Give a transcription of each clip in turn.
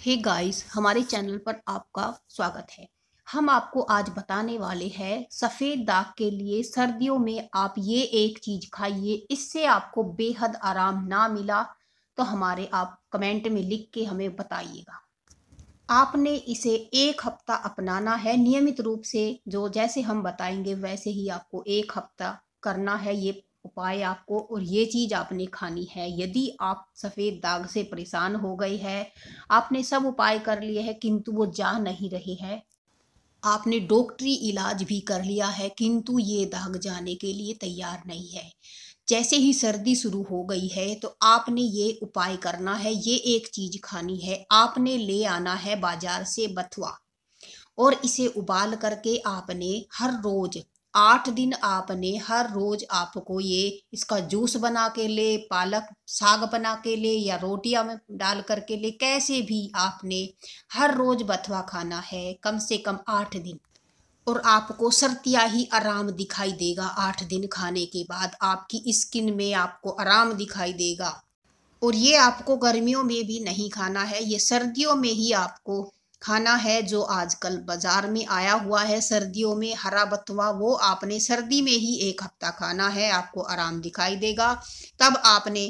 हे hey guys हमारे channel पर आपका स्वागत है हम आपको आज बताने वाले हैं सफ़ेद दाग के लिए सर्दियों में आप ये एक चीज़ खाइए इससे आपको बेहद आराम ना मिला तो हमारे आप कमेंट में लिख के हमें बताइएगा आपने इसे एक हफ्ता अपनाना है नियमित रूप से जो जैसे हम बताएंगे वैसे ही आपको एक हफ्ता करना है ये उपाय आपको और ये चीज़ आपने खानी है यदि आप सफ़ेद दाग से परेशान हो गए हैं आपने सब उपाय कर लिए हैं किंतु वो जा नहीं रहे हैं आपने डॉक्टरी इलाज भी कर लिया है किंतु ये दाग जाने के लिए तैयार नहीं है जैसे ही सर्दी शुरू हो गई है तो आपने ये उपाय करना है ये एक चीज़ खानी है आपने ले आना है बाजार से बथुआ और इसे उबाल करके आपने हर रोज़ आठ दिन आपने हर रोज आपको ये इसका जूस बना के ले पालक साग बना के ले या रोटियां में डाल करके ले कैसे भी आपने हर रोज बथवा खाना है कम से कम आठ दिन और आपको सर्तिया ही आराम दिखाई देगा आठ दिन खाने के बाद आपकी स्किन में आपको आराम दिखाई देगा और ये आपको गर्मियों में भी नहीं खाना है ये सर्दियों में ही आपको खाना है जो आजकल बाज़ार में आया हुआ है सर्दियों में हरा बथुआ वो आपने सर्दी में ही एक हफ्ता खाना है आपको आराम दिखाई देगा तब आपने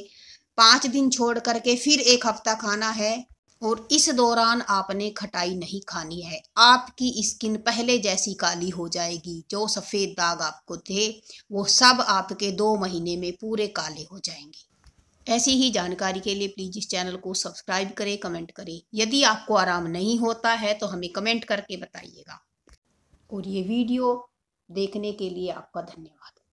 पाँच दिन छोड़ करके फिर एक हफ्ता खाना है और इस दौरान आपने खटाई नहीं खानी है आपकी स्किन पहले जैसी काली हो जाएगी जो सफ़ेद दाग आपको थे वो सब आपके दो महीने में पूरे काले हो जाएंगे ऐसी ही जानकारी के लिए प्लीज़ इस चैनल को सब्सक्राइब करें कमेंट करें यदि आपको आराम नहीं होता है तो हमें कमेंट करके बताइएगा और ये वीडियो देखने के लिए आपका धन्यवाद